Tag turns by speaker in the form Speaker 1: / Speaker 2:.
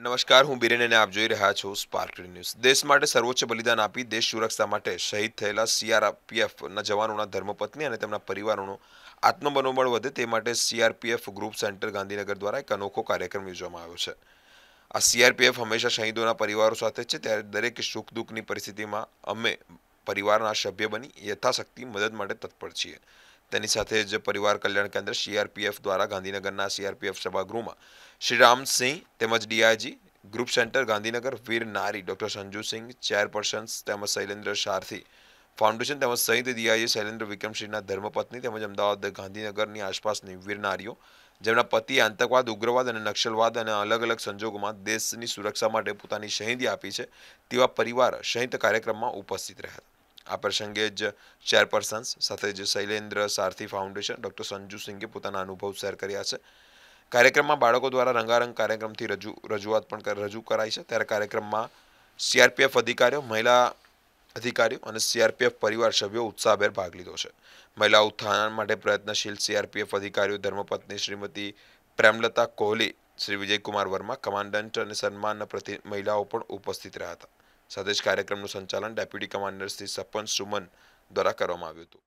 Speaker 1: નમસ્કાર હું બિરેન અને આપ જોઈ રહ્યા છો સ્પાર્ક ન્યૂઝ દેશ માટે સર્વોચ્ચ બલિદાન આપી દેશ સુરક્ષા માટે શહીદ થયેલા સીઆરપીએફના જવાનોના ધર્મપત્ની અને તેમના પરિવારોનો આત્મબનોબળ વધે તે માટે સીઆરપીએફ ગ્રુપ સેન્ટર ગાંધીનગર દ્વારા એક અનોખો કાર્યક્રમ યોજવામાં આવ્યો છે આ સીઆરપીએફ હંમેશા શહીદોના પરિવારો સાથે છે ત્યારે દરેક સુખ દુઃખની પરિસ્થિતિમાં અમે પરિવારના સભ્ય બની યથાશક્તિ મદદ માટે તત્પર છીએ તેની સાથે જ પરિવાર કલ્યાણ કેન્દ્ર સીઆરપીએફ દ્વારા ગાંધીનગરના સીઆરપીએફ સભાગૃહમાં શ્રી રામસિંહ તેમજ ડીઆઈજી ગ્રુપ સેન્ટર ગાંધીનગર વીર નારી ડોક્ટર સંજુસિંહ ચેરપર્સન્સ તેમજ શૈલેન્દ્ર શારથી ફાઉન્ડેશન તેમજ સહિત ડીઆઈજી શૈલેન્દ્ર વિક્રમસિંહના ધર્મપત્ની તેમજ અમદાવાદ ગાંધીનગરની આસપાસની વીર નારીઓ જેમના પતિ આતંકવાદ ઉગ્રવાદ અને નક્સલવાદ અને અલગ અલગ સંજોગોમાં દેશની સુરક્ષા માટે પોતાની શહીદી આપી છે તેવા પરિવાર શહીદ કાર્યક્રમમાં ઉપસ્થિત રહ્યા હતા આ પ્રસંગે જ ચેરપર્સન્સ સાથે જ શૈલેન્દ્ર સારથી ફાઉન્ડેશન ડૉક્ટર સંજુ સિંઘે પોતાના અનુભવ શેર કર્યા છે કાર્યક્રમમાં બાળકો દ્વારા રંગારંગ કાર્યક્રમથી રજૂ રજૂઆત પણ રજૂ કરાઈ છે ત્યારે કાર્યક્રમમાં સીઆરપીએફ અધિકારીઓ મહિલા અધિકારીઓ અને સીઆરપીએફ પરિવાર સભ્યો ઉત્સાહભેર ભાગ લીધો છે મહિલા ઉત્થાન માટે પ્રયત્નશીલ સીઆરપીએફ અધિકારીઓ ધર્મપત્ની શ્રીમતી પ્રેમલતા કોહલી શ્રી વિજયકુમાર વર્મા કમાન્ડન્ટ અને સન્માન પ્રતિ મહિલાઓ પણ ઉપસ્થિત રહ્યા હતા સાથે જ કાર્યક્રમનું સંચાલન ડેપ્યુટી કમાન્ડર શ્રી સપન સુમન દ્વારા કરવામાં આવ્યું હતું